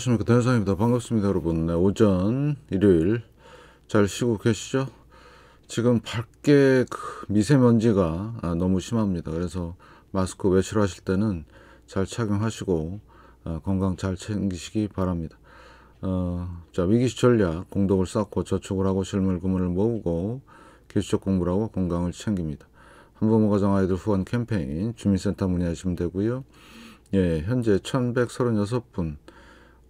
안녕하십니까 대현상입니다 반갑습니다 여러분 네, 오전 일요일 잘 쉬고 계시죠 지금 밖에 그 미세먼지가 아, 너무 심합니다 그래서 마스크 외출하실 때는 잘 착용하시고 아, 건강 잘 챙기시기 바랍니다 어, 자 위기시 전략 공덕을 쌓고 저축을 하고 실물 금을 모으고 기술적 공부를 하고 건강을 챙깁니다 한부모 가정 아이들 후원 캠페인 주민센터 문의하시면 되고요 예, 현재 1136분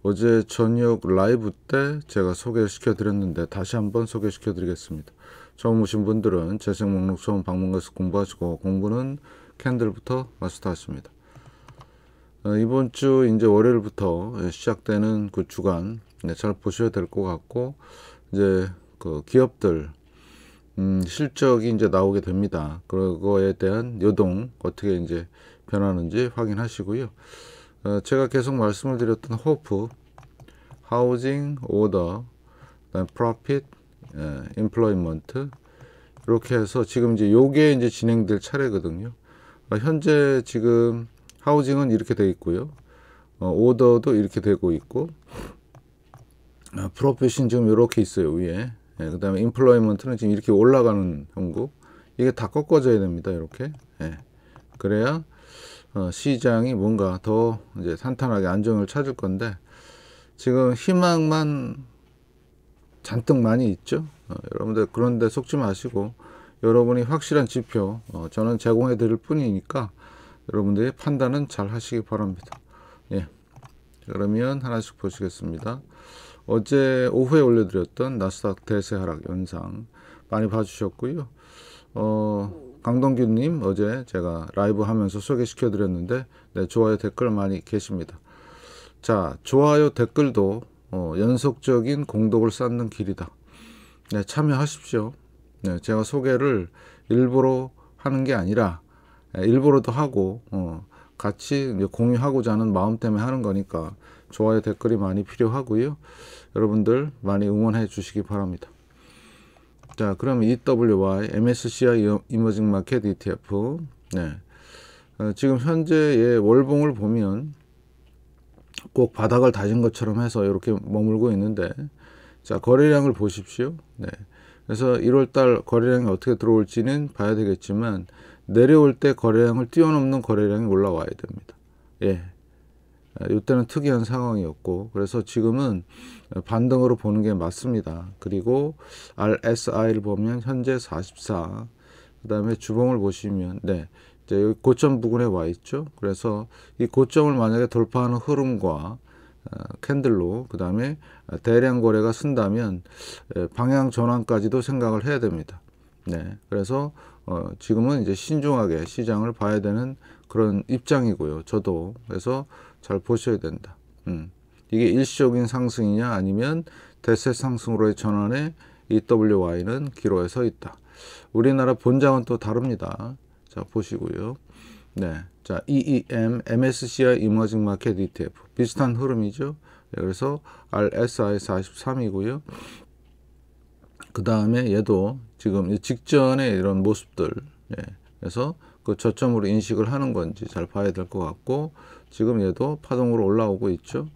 어제 저녁 라이브 때 제가 소개시켜 드렸는데 다시 한번 소개시켜 드리겠습니다. 처음 오신 분들은 재생 목록 처음 방문가서 공부하시고 공부는 캔들부터 마스터하십니다. 어, 이번 주 이제 월요일부터 시작되는 그 주간 네, 잘 보셔야 될 것 같고 이제 그 기업들 음, 실적이 이제 나오게 됩니다. 그거에 대한 요동 어떻게 이제 변하는지 확인하시고요. 어, 제가 계속 말씀을 드렸던 호프, 하우징, 오더, 프로핏, 예, 임플로이먼트 이렇게 해서 지금 이제 요게 이제 진행될 차례거든요. 어, 현재 지금 하우징은 이렇게 되어 있고요. 어, 오더도 이렇게 되고 있고 아, 프로핏은 지금 이렇게 있어요 위에. 예, 그 다음에 임플로이먼트는 지금 이렇게 올라가는 형국. 이게 다 꺾어져야 됩니다 이렇게. 예, 그래야 어, 시장이 뭔가 더 이제 탄탄하게 안정을 찾을 건데 지금 희망만 잔뜩 많이 있죠. 어, 여러분들 그런데 속지 마시고 여러분이 확실한 지표 어, 저는 제공해 드릴 뿐이니까 여러분들의 판단은 잘 하시기 바랍니다. 예. 그러면 하나씩 보시겠습니다. 어제 오후에 올려드렸던 나스닥 대세 하락 연상 많이 봐주셨고요. 어, 강동규님 어제 제가 라이브 하면서 소개시켜 드렸는데 네, 좋아요 댓글 많이 계십니다. 자 좋아요 댓글도 어, 연속적인 공덕을 쌓는 길이다. 네, 참여하십시오. 네, 제가 소개를 일부러 하는 게 아니라 네, 일부러도 하고 어, 같이 공유하고자 하는 마음 때문에 하는 거니까 좋아요 댓글이 많이 필요하고요. 여러분들 많이 응원해 주시기 바랍니다. 자, 그면 EWY, MSCI 이머징 마켓 ETF. 네. 어, 지금 현재의 월봉을 보면 꼭 바닥을 다진 것처럼 해서 이렇게 머물고 있는데 자, 거래량을 보십시오. 네. 그래서 1월 달 거래량이 어떻게 들어올지는 봐야 되겠지만 내려올 때 거래량을 뛰어넘는 거래량이 올라와야 됩니다. 예. 이때는 아, 특이한 상황이었고 그래서 지금은 반등으로 보는 게 맞습니다. 그리고 RSI를 보면 현재 44, 그 다음에 주봉을 보시면, 네, 이제 여기 고점 부근에 와 있죠. 그래서 이 고점을 만약에 돌파하는 흐름과 어, 캔들로 그 다음에 대량 거래가 쓴다면 방향 전환까지도 생각을 해야 됩니다. 네, 그래서 어, 지금은 이제 신중하게 시장을 봐야 되는 그런 입장이고요. 저도 그래서 잘 보셔야 된다. 음. 이게 일시적인 상승이냐 아니면 대세 상승으로의 전환에 EWY는 기로에 서 있다. 우리나라 본장은 또 다릅니다. 자 보시고요. 네, 자 EEM, MSCI 이머징 마켓 ETF 비슷한 흐름이죠. 네, 그래서 RSI 43이고요. 그 다음에 얘도 지금 직전에 이런 모습들 예. 그래서 그 저점으로 인식을 하는 건지 잘 봐야 될 것 같고 지금 얘도 파동으로 올라오고 있죠.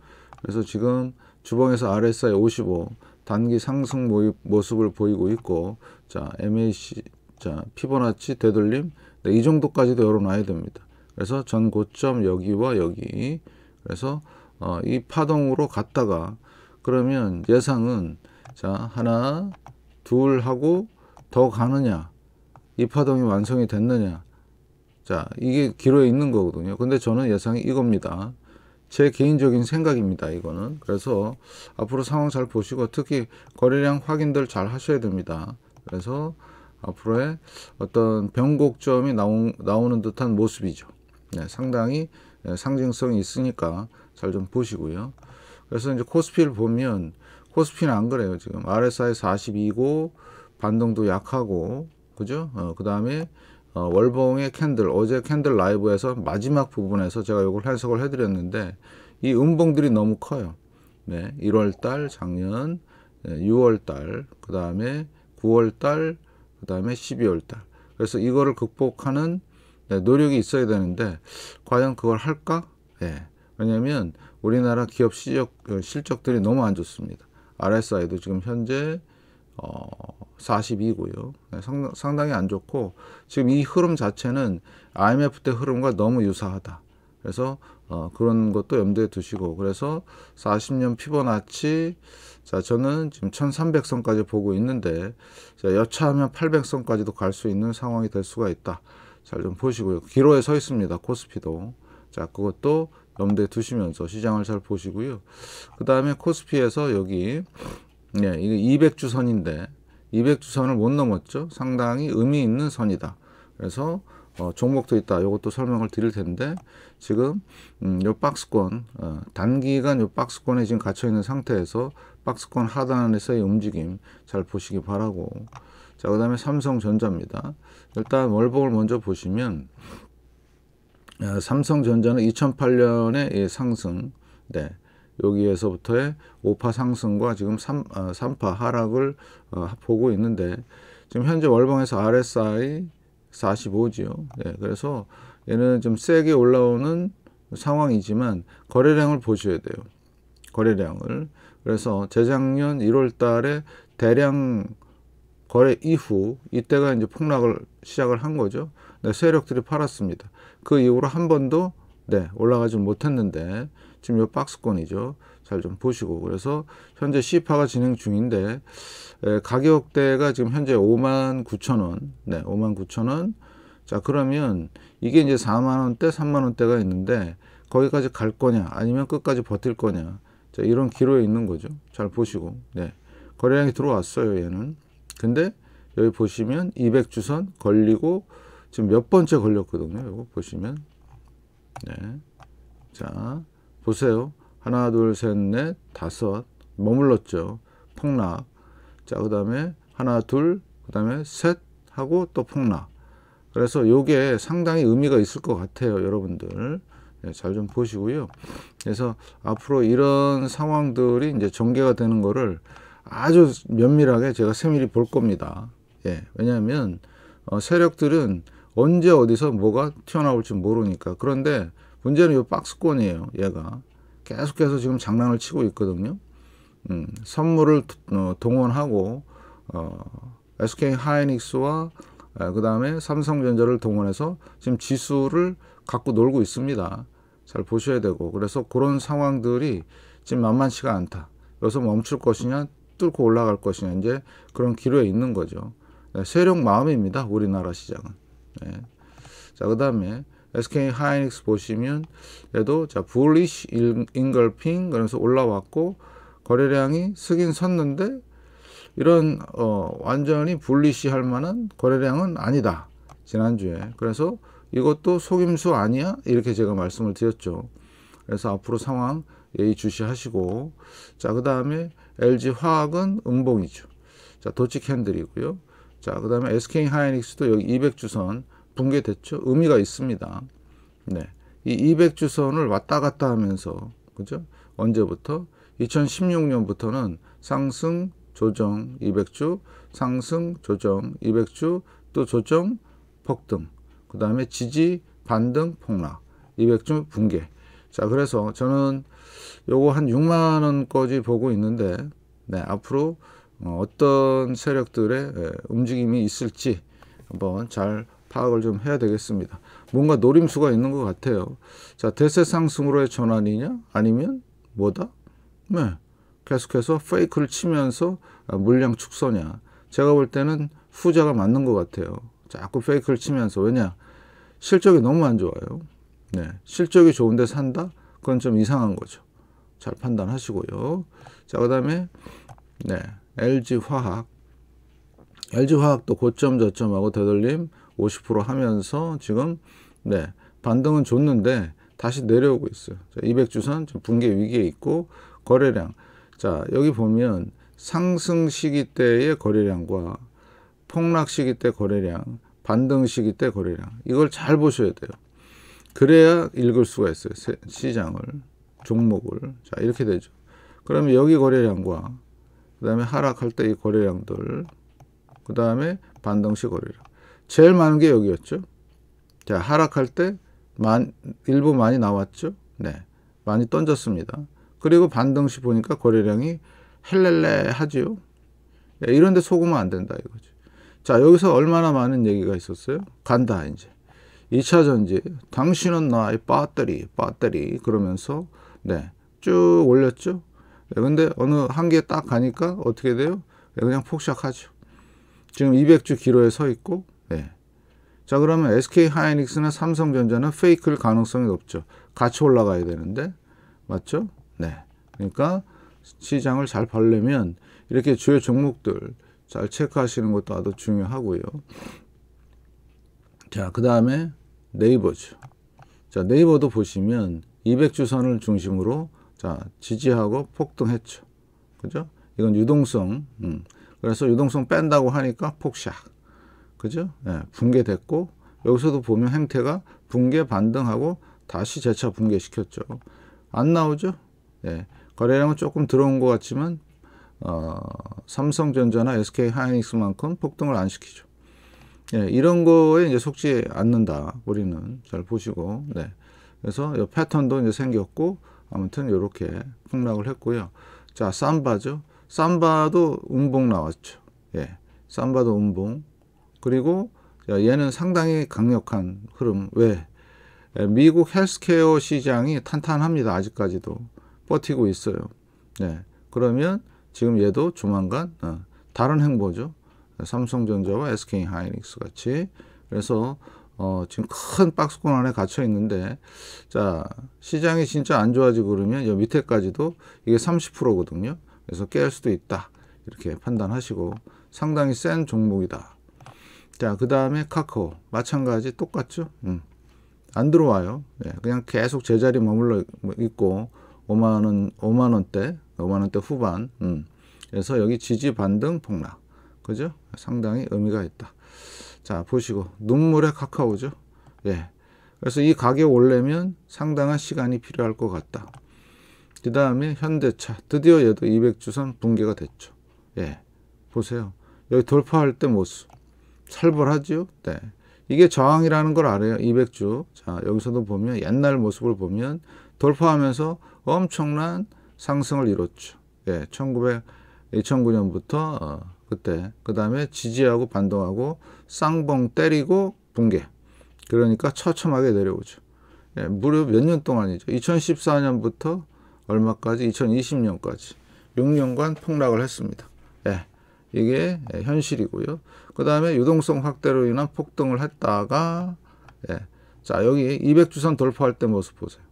그래서 지금 주봉에서 RSI 55 단기 상승 모습을 보이고 있고 자 MAC 자 피보나치 되돌림 네, 이 정도까지도 열어놔야 됩니다. 그래서 전 고점 여기와 여기 그래서 어, 이 파동으로 갔다가 그러면 예상은 자 하나 둘 하고 더 가느냐 이 파동이 완성이 됐느냐 자 이게 기로에 있는 거거든요 근데 저는 예상이 이겁니다 제 개인적인 생각입니다. 이거는. 그래서 앞으로 상황 잘 보시고 특히 거래량 확인들 잘 하셔야 됩니다. 그래서 앞으로의 어떤 변곡점이 나오, 나오는 듯한 모습이죠. 네, 상당히 네, 상징성이 있으니까 잘 좀 보시고요. 그래서 이제 코스피를 보면 코스피는 안 그래요. 지금 RSI 42고 반동도 약하고 그죠? 어, 그 다음에 어, 월봉의 캔들 어제 캔들 라이브에서 마지막 부분에서 제가 이걸 해석을 해드렸는데 이 음봉들이 너무 커요. 네, 1월달 작년, 6월달, 그 다음에 9월달, 그 다음에 12월달. 그래서 이거를 극복하는 네, 노력이 있어야 되는데 과연 그걸 할까? 네, 왜냐하면 우리나라 기업 실적, 실적들이 너무 안 좋습니다. RSI도 지금 현재 어, 42고요. 상당히 안 좋고 지금 이 흐름 자체는 IMF 때 흐름과 너무 유사하다. 그래서 어, 그런 것도 염두에 두시고 그래서 40년 피보나치 자 저는 지금 1300선까지 보고 있는데 자, 여차하면 800선까지도 갈 수 있는 상황이 될 수가 있다. 잘 좀 보시고요. 기로에 서 있습니다. 코스피도. 자 그것도 염두에 두시면서 시장을 잘 보시고요. 그 다음에 코스피에서 여기 네, 이게 200주 선인데 200주 선을 못 넘었죠. 상당히 의미 있는 선이다. 그래서 어, 종목도 있다. 이것도 설명을 드릴 텐데 지금 음, 요 박스권 어, 단기간 요 박스권에 지금 갇혀 있는 상태에서 박스권 하단에서의 움직임 잘 보시기 바라고. 자, 그다음에 삼성전자입니다. 일단 월봉을 먼저 보시면 어, 삼성전자는 2008년에 예, 상승 네. 여기에서부터의 오파 상승과 지금 3, 3파 어, 하락을 어, 보고 있는데 지금 현재 월봉에서 RSI 45지요. 네, 그래서 얘는 좀 세게 올라오는 상황이지만 거래량을 보셔야 돼요. 거래량을. 그래서 재작년 1월 달에 대량 거래 이후 이때가 이제 폭락을 시작을 한 거죠. 네, 세력들이 팔았습니다. 그 이후로 한 번도 네, 올라가지 못했는데 지금 요 박스권이죠. 잘 좀 보시고 그래서 현재 시파가 진행 중인데 에, 가격대가 지금 현재 5만 9천 원, 네, 5만 9천 원. 자 그러면 이게 이제 4만 원대, 3만 원대가 있는데 거기까지 갈 거냐, 아니면 끝까지 버틸 거냐. 자 이런 기로에 있는 거죠. 잘 보시고, 네, 거래량이 들어왔어요. 얘는. 근데 여기 보시면 200주선 걸리고 지금 몇 번째 걸렸거든요. 이거 보시면. 네. 자, 보세요. 하나, 둘, 셋, 넷, 다섯. 머물렀죠. 폭락. 자, 그 다음에 하나, 둘, 그 다음에 셋 하고 또 폭락. 그래서 요게 상당히 의미가 있을 것 같아요. 여러분들. 네, 잘좀 보시고요. 그래서 앞으로 이런 상황들이 이제 전개가 되는 거를 아주 면밀하게 제가 세밀히 볼 겁니다. 예, 왜냐하면 어, 세력들은 언제 어디서 뭐가 튀어나올지 모르니까. 그런데 문제는 이 박스권이에요. 얘가. 계속해서 지금 장난을 치고 있거든요. 음, 선물을 어, 동원하고 어, SK 하이닉스와 어, 아, 그 다음에 삼성전자를 동원해서 지금 지수를 갖고 놀고 있습니다. 잘 보셔야 되고 그래서 그런 상황들이 지금 만만치가 않다. 여기서 멈출 것이냐 뚫고 올라갈 것이냐 이제 그런 기로에 있는 거죠. 네, 세력 마음입니다. 우리나라 시장은. 네. 자그 다음에 SK 하이닉스 보시면 얘도 자 bullish engulfing 그래서 올라왔고 거래량이 쓰긴 섰는데 이런 어, 완전히 불리시 할 만한 거래량은 아니다 지난주에 그래서 이것도 속임수 아니야 이렇게 제가 말씀을 드렸죠 그래서 앞으로 상황 예의주시하시고 자그 다음에 LG화학은 음봉이죠 자 도치캔들이고요 자그 다음에 SK하이닉스도 여기 200주선 붕괴됐죠. 의미가 있습니다. 네. 이 200주선을 왔다 갔다 하면서 그죠? 언제부터? 2016년부터는 상승, 조정 200주, 상승, 조정 200주, 또 조정, 폭등. 그다음에 지지, 반등, 폭락. 200주 붕괴. 자, 그래서 저는 요거 한 6만 원까지 보고 있는데 네, 앞으로 어, 어떤 세력들의 움직임이 있을지 한번 잘 파악을 좀 해야 되겠습니다. 뭔가 노림수가 있는 것 같아요. 자, 대세 상승으로의 전환이냐? 아니면 뭐다? 네. 계속해서 페이크를 치면서 아, 물량 축소냐. 제가 볼 때는 후자가 맞는 것 같아요. 자꾸 페이크를 치면서. 왜냐? 실적이 너무 안 좋아요. 네. 실적이 좋은데 산다? 그건 좀 이상한 거죠. 잘 판단하시고요. 자, 그 다음에, 네. LG화학. LG화학도 고점 저점하고 되돌림 50% 하면서 지금 네 반등은 줬는데 다시 내려오고 있어요. 200주선 붕괴 위기에 있고 거래량 자 여기 보면 상승 시기 때의 거래량과 폭락 시기 때 거래량 반등 시기 때 거래량 이걸 잘 보셔야 돼요. 그래야 읽을 수가 있어요. 시장을 종목을 자 이렇게 되죠. 그러면 여기 거래량과 그 다음에 하락할 때 이 거래량들 그 다음에 반등시 거래량 제일 많은 게 여기였죠. 자, 하락할 때 만, 일부 많이 나왔죠. 네. 많이 던졌습니다. 그리고 반등 시 보니까 거래량이 헬렐레 하지요. 네, 이런데 속으면 안 된다 이거죠. 자, 여기서 얼마나 많은 얘기가 있었어요? 간다, 이제. 2차 전지, 당신은 나의 배터리, 배터리. 그러면서, 네, 쭉 올렸죠. 네, 근데 어느 한계 딱 가니까 어떻게 돼요? 네, 그냥 폭삭하죠. 지금 200주 기로에 서 있고, 예. 자 그러면 SK 하이닉스나 삼성전자는 페이크일 가능성이 높죠. 같이 올라가야 되는데 맞죠? 네. 그러니까 시장을 잘 벌려면 이렇게 주요 종목들 잘 체크하시는 것도 아주 중요하고요. 자, 그 다음에 네이버죠. 자, 네이버도 보시면 200주선을 중심으로 자, 지지하고 폭등했죠. 그죠? 이건 유동성. 음. 그래서 유동성 뺀다고 하니까 폭샥. 그죠? 예, 붕괴됐고 여기서도 보면 행태가 붕괴 반등하고 다시 재차 붕괴시켰죠. 안 나오죠? 예, 거래량은 조금 들어온 것 같지만 어, 삼성전자나 SK하이닉스만큼 폭등을 안 시키죠. 예, 이런 거에 이제 속지 않는다. 우리는 잘 보시고 네. 그래서 이 패턴도 이제 생겼고 아무튼 이렇게 폭락을 했고요. 자, 삼바죠. 삼바도 음봉 나왔죠. 예. 삼바도 음봉. 그리고 얘는 상당히 강력한 흐름. 왜? 미국 헬스케어 시장이 탄탄합니다. 아직까지도 버티고 있어요. 네. 그러면 지금 얘도 조만간 어, 다른 행보죠. 삼성전자와 SK 하이닉스 같이 그래서 어, 지금 큰 박스권 안에 갇혀 있는데 자 시장이 진짜 안 좋아지고 그러면 여 밑에까지도 이게 30%거든요. 그래서 깰 수도 있다 이렇게 판단하시고 상당히 센 종목이다. 자, 그 다음에 카카오. 마찬가지 똑같죠? 음. 안 들어와요. 예, 그냥 계속 제자리 머물러 있고 5만원, 5만원대, 5만원대 후반. 음. 그래서 여기 지지 반등 폭락. 그죠? 상당히 의미가 있다. 자, 보시고. 눈물의 카카오죠? 예. 그래서 이 가격 올려면 상당한 시간이 필요할 것 같다. 그 다음에 현대차. 드디어 얘도 200주선 붕괴가 됐죠. 예. 보세요. 여기 돌파할 때 모습. 살벌하죠. 네. 이게 저항이라는 걸 알아요. 200주. 자, 여기서도 보면 옛날 모습을 보면 돌파하면서 엄청난 상승을 이뤘죠. 예, 1900 2009년부터 어, 그때 그다음에 지지하고 반동하고 쌍봉 때리고 붕괴. 그러니까 처참하게 내려오죠. 예, 무려 몇 년 동안이죠. 2014년부터 얼마까지? 2020년까지 6년간 폭락을 했습니다. 예. 이게 현실이고요. 그 다음에 유동성 확대로 인한 폭등을 했다가 예. 자 여기 200주선 돌파할 때 모습 보세요.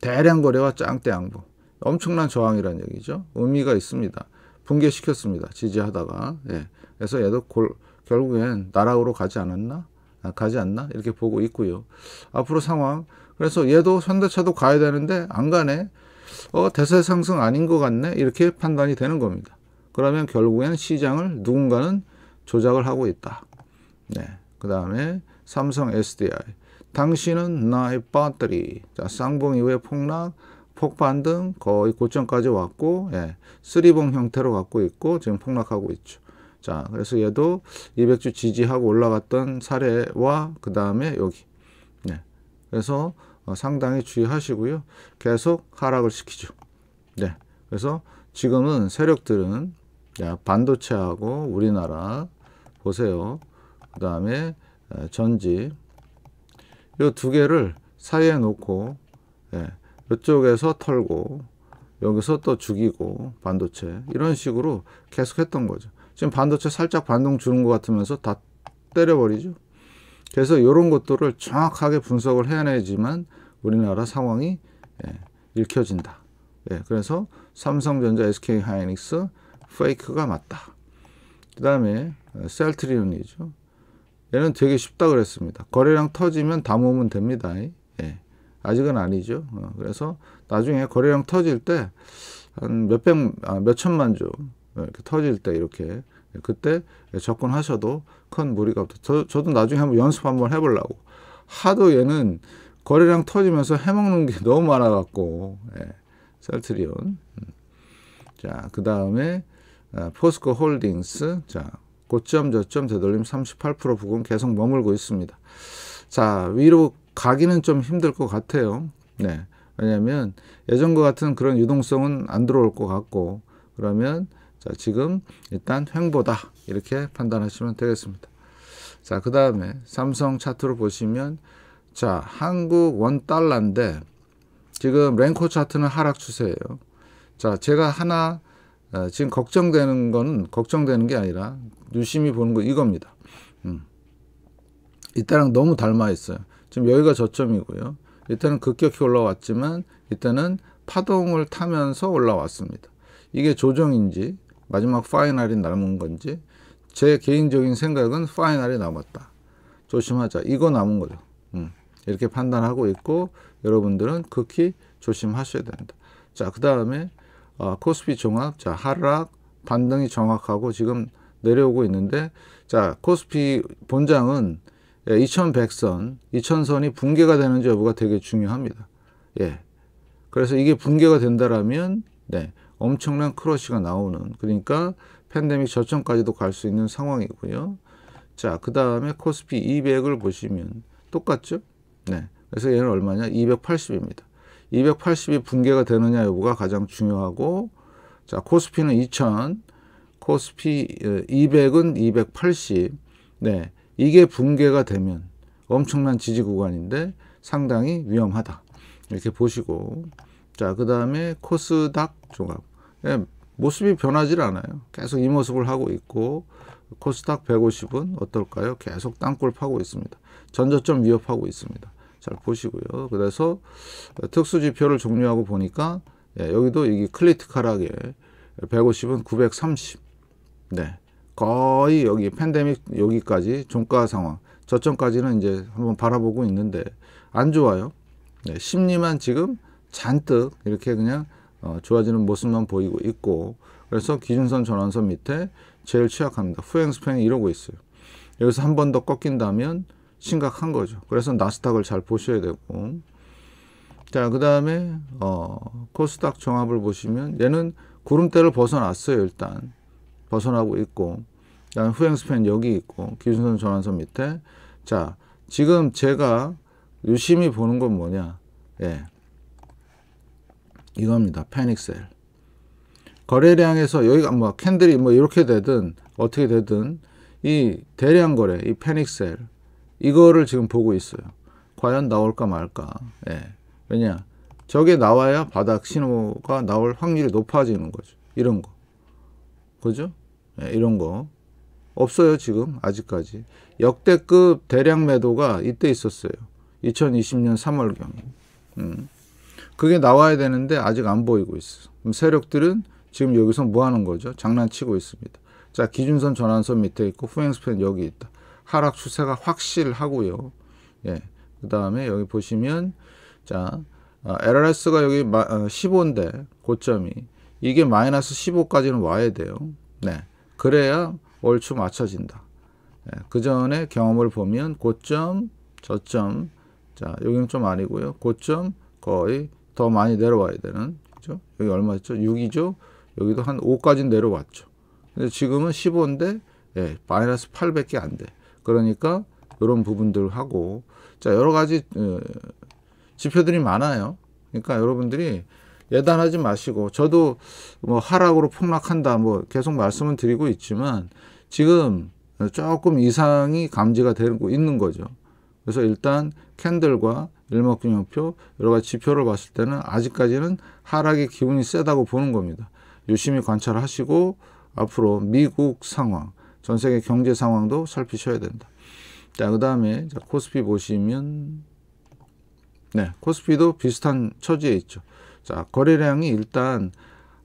대량 거래와 짱대 양보. 엄청난 저항이란 얘기죠. 의미가 있습니다. 붕괴시켰습니다. 지지하다가. 예. 그래서 얘도 골, 결국엔 나락으로 가지 않았나? 아, 가지 않나? 이렇게 보고 있고요. 앞으로 상황. 그래서 얘도 현대차도 가야 되는데 안 가네. 어, 대세 상승 아닌 것 같네. 이렇게 판단이 되는 겁니다. 그러면 결국엔 시장을 누군가는 조작을 하고 있다. 네. 그 다음에 삼성 SDI. 당신은 나의 배터리. 자, 쌍봉 이후에 폭락, 폭반 등 거의 고점까지 왔고, 예, 쓰리봉 형태로 갖고 있고, 지금 폭락하고 있죠. 자, 그래서 얘도 200주 지지하고 올라갔던 사례와, 그 다음에 여기. 네. 그래서 어, 상당히 주의하시고요. 계속 하락을 시키죠. 네. 그래서 지금은 세력들은 자, 반도체하고 우리나라 보세요. 그 다음에 전지 이 두 개를 사이에 놓고 예, 이쪽에서 털고 여기서 또 죽이고 반도체 이런 식으로 계속 했던 거죠. 지금 반도체 살짝 반동 주는 것 같으면서 다 때려버리죠. 그래서 이런 것들을 정확하게 분석을 해내지만 우리나라 상황이 예, 읽혀진다. 예, 그래서 삼성전자, SK하이닉스 페이크가 맞다. 그 다음에 셀트리온이죠. 얘는 되게 쉽다 그랬습니다. 거래량 터지면 다 모으면 됩니다. 예. 아직은 아니죠. 어, 그래서 나중에 거래량 터질 때 한 몇백, 아, 몇천만 주 어, 이렇게 터질 때 이렇게 그때 접근하셔도 큰 무리가 없다. 저, 저도 나중에 한번 연습 한번 해보려고. 하도 얘는 거래량 터지면서 해먹는 게 너무 많아갖고 예. 셀트리온. 음. 자, 그 다음에 어, 포스코 홀딩스 자 고점 저점 되돌림 38% 부근 계속 머물고 있습니다. 자 위로 가기는 좀 힘들 것 같아요. 네 왜냐하면 예전과 같은 그런 유동성은 안 들어올 것 같고 그러면 자 지금 일단 횡보다 이렇게 판단하시면 되겠습니다. 자그 다음에 삼성 차트로 보시면 자 한국 원 달러인데 지금 랭코 차트는 하락 추세예요. 자 제가 하나 어, 지금 걱정되는 건 걱정되는 게 아니라 유심히 보는 거 이겁니다. 음. 이때랑 너무 닮아 있어요. 지금 여기가 저점이고요. 이때는 급격히 올라왔지만 이때는 파동을 타면서 올라왔습니다. 이게 조정인지 마지막 파이널이 남은 건지 제 개인적인 생각은 파이널이 남았다. 조심하자. 이거 남은 거죠. 음. 이렇게 판단하고 있고 여러분들은 극히 조심하셔야 됩다 자, 그 다음에 어, 코스피 종합 자 하락 반등이 정확하고 지금 내려오고 있는데 자 코스피 본장은 예, 2100선, 2000선이 붕괴가 되는지 여부가 되게 중요합니다. 예. 그래서 이게 붕괴가 된다라면 네, 엄청난 크러쉬가 나오는 그러니까 팬데믹 저점까지도 갈 수 있는 상황이고요. 자, 그 다음에 코스피 200을 보시면 똑같죠? 네. 그래서 얘는 얼마냐? 280입니다. 280이 붕괴가 되느냐 여부가 가장 중요하고 자 코스피는 2000 코스피 200은 어, 280 네, 이게 붕괴가 되면 엄청난 지지 구간인데 상당히 위험하다. 이렇게 보시고 자, 그 다음에 코스닥 종합. 예, 모습이 변하지 않아요. 계속 이 모습을 하고 있고 코스닥 150은 어떨까요? 계속 땅굴 파고 있습니다. 전저점 위협하고 있습니다. 잘 보시고요. 그래서 어, 특수 지표를 종료하고 보니까 예, 여기도 이게 클리트칼하게 150은 930. 네. 거의 여기 팬데믹 여기까지 종가 상황 저점까지는 이제 한번 바라보고 있는데 안 좋아요. 네, 심리만 지금 잔뜩 이렇게 그냥 어, 좋아지는 모습만 보이고 있고 그래서 기준선 전환선 밑에 제일 취약합니다. 후행 스팬이 이러고 있어요. 여기서 한 번 더 꺾인다면 심각한 거죠. 그래서 나스닥을 잘 보셔야 되고. 자, 그 다음에, 어, 코스닥 종합을 보시면 얘는 구름대를 벗어났어요, 일단. 벗어나고 있고. 그다음 후행 스팬 여기 있고. 기준선 전환선 밑에. 자, 지금 제가 유심히 보는 건 뭐냐. 예. 이겁니다. 패닉셀. 거래량에서 여기가 뭐 캔들이 뭐 이렇게 되든 어떻게 되든 이 대량 거래, 이 패닉셀, 이거를 지금 보고 있어요. 과연 나올까 말까. 예. 왜냐? 저게 나와야 바닥 신호가 나올 확률이 높아지는 거죠. 이런 거. 그죠? 예, 이런 거. 없어요, 지금. 아직까지. 역대급 대량 매도가 이때 있었어요. 2020년 3월경. 음. 그게 나와야 되는데 아직 안 보이고 있어. 세력들은 지금 여기서 뭐 하는 거죠? 장난치고 있습니다. 자, 기준선 전환선 밑에 있고 후행 스팬 여기 있다. 하락 추세가 확실하고요. 예. 그 다음에 여기 보시면 자 아, LRS가 여기 15인데 어, 고점이 이게 마이너스 15까지는 와야 돼요. 네. 그래야 얼추 맞춰진다. 예, 그 전에 경험을 보면 고점, 저점, 자 여기는 좀 아니고요. 고점 거의 더 많이 내려와야 되는 그죠? 여기 얼마였죠? 6이죠. 여기도 한 5까지 내려왔죠. 근데 지금은 15인데 예, 마이너스 8밖에 안 돼. 그러니까 이런 부분들 하고 자 여러 가지 어, 지표들이 많아요. 그러니까 여러분들이 예단하지 마시고 저도 뭐 하락으로 폭락한다 뭐 계속 말씀은 드리고 있지만 지금 조금 이상이 감지가 되고 있는 거죠. 그래서 일단 캔들과 일목균형표 여러 가지 지표를 봤을 때는 아직까지는 하락의 기운이 세다고 보는 겁니다. 유심히 관찰하시고 앞으로 미국 상황 전 세계 경제 상황도 살피셔야 된다. 자, 그 다음에 코스피 보시면 네, 코스피도 비슷한 처지에 있죠. 자, 거래량이 일단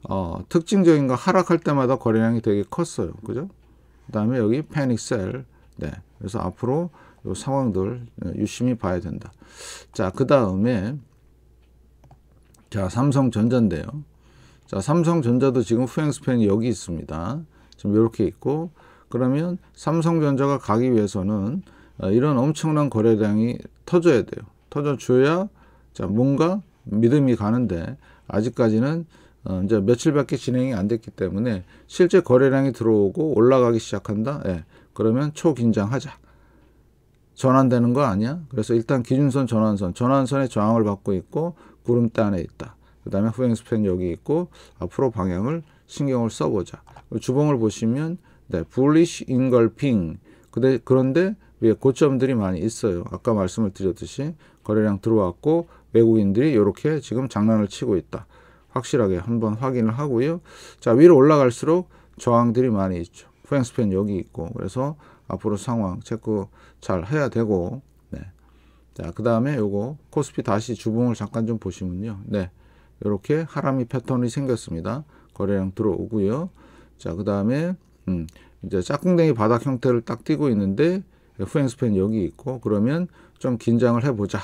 어, 특징적인 거 하락할 때마다 거래량이 되게 컸어요. 그죠? 그 다음에 여기 패닉셀. 네, 그래서 앞으로 요 상황들 어, 유심히 봐야 된다. 자, 그 다음에 자, 삼성전자인데요. 자, 삼성전자도 지금 후행 스팬이 여기 있습니다. 지금 이렇게 있고 그러면 삼성전자가 가기 위해서는 어, 이런 엄청난 거래량이 터져야 돼요. 터져줘야 자 뭔가 믿음이 가는데 아직까지는 어, 이제 며칠밖에 진행이 안 됐기 때문에 실제 거래량이 들어오고 올라가기 시작한다. 예. 그러면 초긴장하자. 전환되는 거 아니야? 그래서 일단 기준선 전환선, 전환선의 저항을 받고 있고 구름단에 있다. 그 다음에 후행 스팬 여기 있고 앞으로 방향을 신경을 써보자. 주봉을 보시면 네, bullish engulfing. 근데 그런데 위에 고점들이 많이 있어요. 아까 말씀을 드렸듯이 거래량 들어왔고 외국인들이 이렇게 지금 장난을 치고 있다. 확실하게 한번 확인을 하고요. 자 위로 올라갈수록 저항들이 많이 있죠. 포행스팬 여기 있고 그래서 앞으로 상황 체크 잘 해야 되고 네. 자그 다음에 요거 코스피 다시 주봉을 잠깐 좀 보시면요. 네 이렇게 하람이 패턴이 생겼습니다. 거래량 들어오고요. 자그 다음에 음, 이제 짝꿍댕이 바닥 형태를 딱 띄고 있는데 후행스팬 여기 있고 그러면 좀 긴장을 해보자.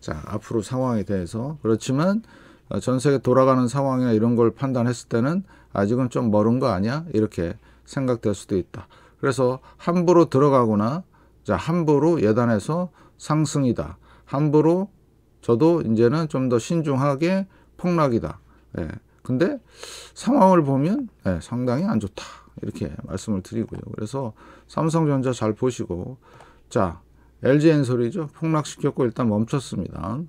자 앞으로 상황에 대해서 그렇지만 어, 전 세계 돌아가는 상황이나 이런 걸 판단했을 때는 아직은 좀 멀은 거 아니야 이렇게 생각될 수도 있다. 그래서 함부로 들어가거나 자 함부로 예단해서 상승이다. 함부로 저도 이제는 좀 더 신중하게 폭락이다. 예. 근데 상황을 보면 예, 상당히 안 좋다. 이렇게 말씀을 드리고요. 그래서 삼성전자 잘 보시고 자 LG 엔솔이죠. 폭락시켰고 일단 멈췄습니다.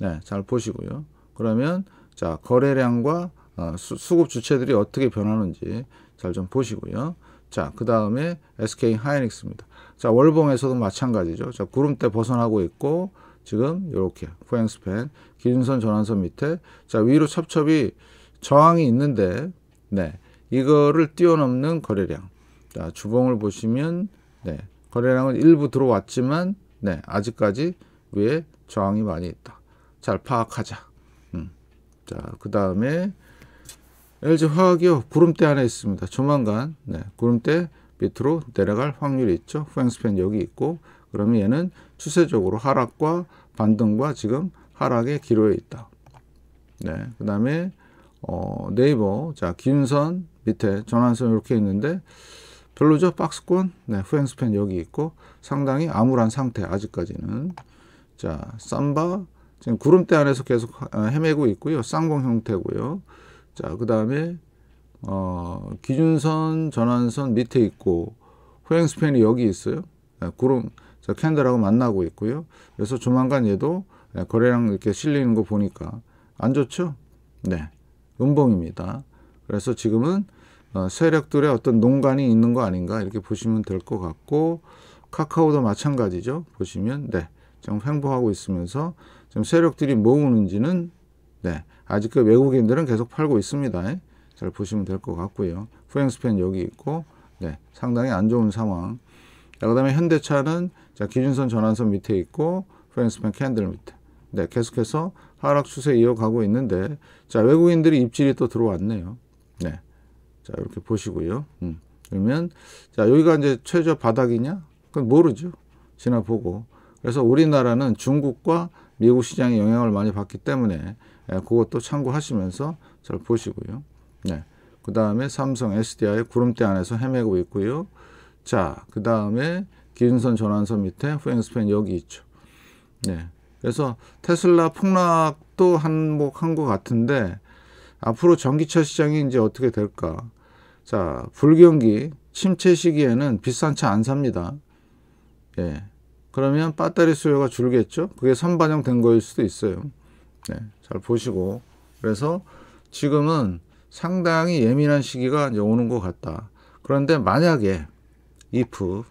네, 잘 보시고요. 그러면 자 거래량과 어, 수, 수급 주체들이 어떻게 변하는지 잘 좀 보시고요. 자, 그 다음에 SK 하이닉스입니다. 자, 월봉에서도 마찬가지죠. 자, 구름대 벗어나고 있고, 지금 이렇게 후행스팬, 기준선 전환선 밑에, 자, 위로 첩첩이 저항이 있는데, 네, 이거를 뛰어넘는 거래량. 자, 주봉을 보시면 네, 거래량은 일부 들어왔지만 네, 아직까지 위에 저항이 많이 있다. 잘 파악하자. 음. 자, 그 다음에 LG 화학이요. 구름대 안에 있습니다. 조만간 네, 구름대 밑으로 내려갈 확률이 있죠. 후행스팬 여기 있고 그러면 얘는 추세적으로 하락과 반등과 지금 하락의 기로에 있다. 네, 그 다음에 어, 네이버 자 김선 밑에 전환선 이렇게 있는데 별로죠 박스권 네 후행스팬 여기 있고 상당히 암울한 상태 아직까지는 자 삼바 지금 구름대 안에서 계속 아, 헤매고 있고요 쌍봉 형태고요 자그 다음에 어, 기준선 전환선 밑에 있고 후행스팬이 여기 있어요 네, 구름 저 캔들하고 만나고 있고요 그래서 조만간 얘도 네, 거래량 이렇게 실리는 거 보니까 안 좋죠 네 음봉입니다 그래서 지금은 어, 세력들의 어떤 농간이 있는 거 아닌가 이렇게 보시면 될 것 같고 카카오도 마찬가지죠. 보시면 네, 지금 횡보하고 있으면서 지금 세력들이 모으는지는 네, 아직 그 외국인들은 계속 팔고 있습니다. 잘 보시면 될 것 같고요. 후행스펜 여기 있고 네, 상당히 안 좋은 상황. 자, 그다음에 현대차는 자, 기준선 전환선 밑에 있고 후행스펜 캔들 밑에. 네, 계속해서 하락 추세 이어가고 있는데 자, 외국인들이 입질이 또 들어왔네요. 네. 자, 이렇게 보시고요. 음. 그러면 자, 여기가 이제 최저 바닥이냐? 그건 모르죠. 지나보고. 그래서 우리나라는 중국과 미국 시장에 영향을 많이 받기 때문에 예, 그것도 참고하시면서 잘 보시고요. 네. 그 다음에 삼성 SDI 구름대 안에서 헤매고 있고요. 자, 그 다음에 기준선 전환선 밑에 후행스팬 여기 있죠. 네. 그래서 테슬라 폭락도 한몫한 것 같은데 앞으로 전기차 시장이 이제 어떻게 될까? 자, 불경기 침체 시기에는 비싼 차 안 삽니다. 예. 그러면 배터리 수요가 줄겠죠? 그게 선반영된 거일 수도 있어요. 네, 잘 보시고. 그래서 지금은 상당히 예민한 시기가 이제 오는 것 같다. 그런데 만약에 if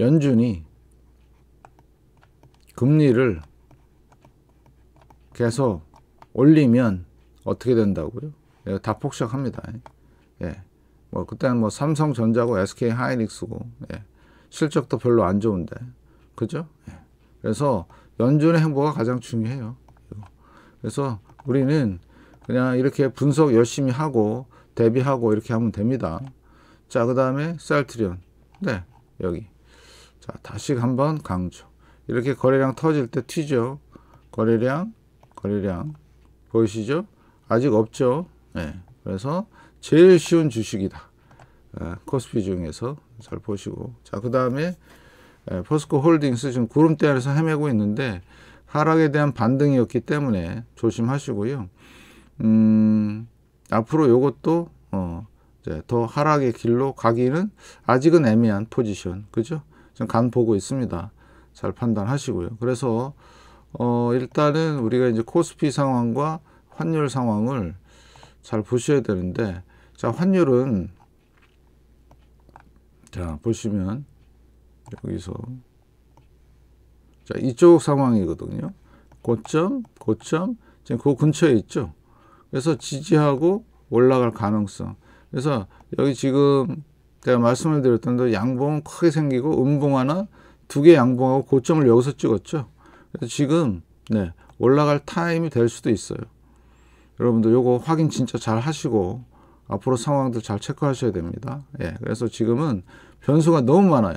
연준이 금리를 계속 올리면 어떻게 된다고요? 예, 다 폭락합니다. 예. 뭐 그때는 뭐 삼성전자고 SK 하이닉스고 예. 실적도 별로 안 좋은데 그죠? 예. 그래서 연준의 행보가 가장 중요해요. 그래서 우리는 그냥 이렇게 분석 열심히 하고 대비하고 이렇게 하면 됩니다. 자, 그 다음에 셀트리온. 네, 여기. 자, 다시 한번 강조. 이렇게 거래량 터질 때 튀죠. 거래량, 거래량. 보이시죠? 아직 없죠? 네, 그래서 제일 쉬운 주식이다. 아, 코스피 중에서 잘 보시고 자그 다음에 포스코 홀딩스 지금 구름대에서 헤매고 있는데 하락에 대한 반등이었기 때문에 조심하시고요. 음, 앞으로 이것도 어, 더 하락의 길로 가기는 아직은 애매한 포지션, 그죠? 지금 간 보고 있습니다. 잘 판단하시고요. 그래서 어, 일단은 우리가 이제 코스피 상황과 환율 상황을 잘 보셔야 되는데 자 환율은 자 보시면 여기서 자 이쪽 상황이거든요 고점 고점 지금 그 근처에 있죠 그래서 지지하고 올라갈 가능성 그래서 여기 지금 제가 말씀을 드렸던 양봉 크게 생기고 음봉 하나 두 개 양봉하고 고점을 여기서 찍었죠 그래서 지금 네 올라갈 타임이 될 수도 있어요 여러분들 요거 확인 진짜 잘 하시고 앞으로 상황도 잘 체크하셔야 됩니다. 예, 그래서 지금은 변수가 너무 많아요.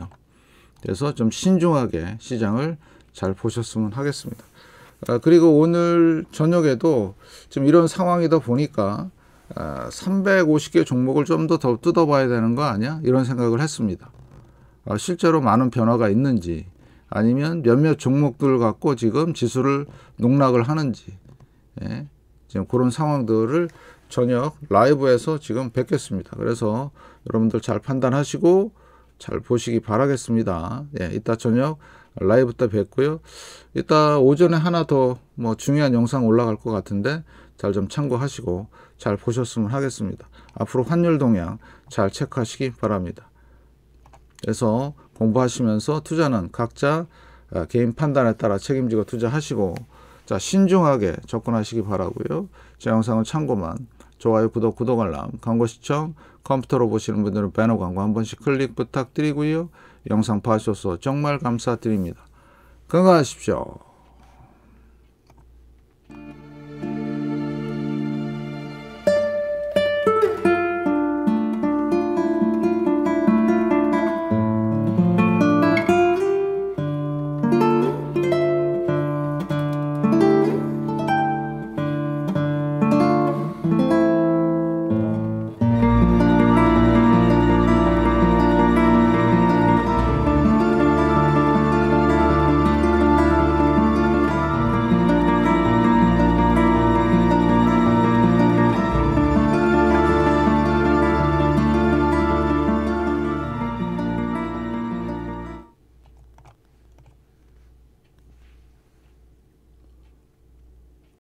그래서 좀 신중하게 시장을 잘 보셨으면 하겠습니다. 아, 그리고 오늘 저녁에도 좀 이런 상황이다 보니까 아, 350개 종목을 좀더 뜯어봐야 되는 거 아니야? 이런 생각을 했습니다. 아, 실제로 많은 변화가 있는지 아니면 몇몇 종목들 갖고 지금 지수를 농락을 하는지 예. 지금 그런 상황들을 저녁 라이브에서 지금 뵙겠습니다. 그래서 여러분들 잘 판단하시고 잘 보시기 바라겠습니다. 예, 이따 저녁 라이브 때 뵙고요. 이따 오전에 하나 더 뭐 중요한 영상 올라갈 것 같은데 잘 좀 참고하시고 잘 보셨으면 하겠습니다. 앞으로 환율 동향 잘 체크하시기 바랍니다. 그래서 공부하시면서 투자는 각자 아, 개인 판단에 따라 책임지고 투자하시고 자, 신중하게 접근하시기 바라고요. 제 영상을 참고만 좋아요, 구독, 구독 알람, 광고 시청, 컴퓨터로 보시는 분들은 배너 광고 한 번씩 클릭 부탁드리고요. 영상 봐주셔서 정말 감사드립니다. 건강하십시오.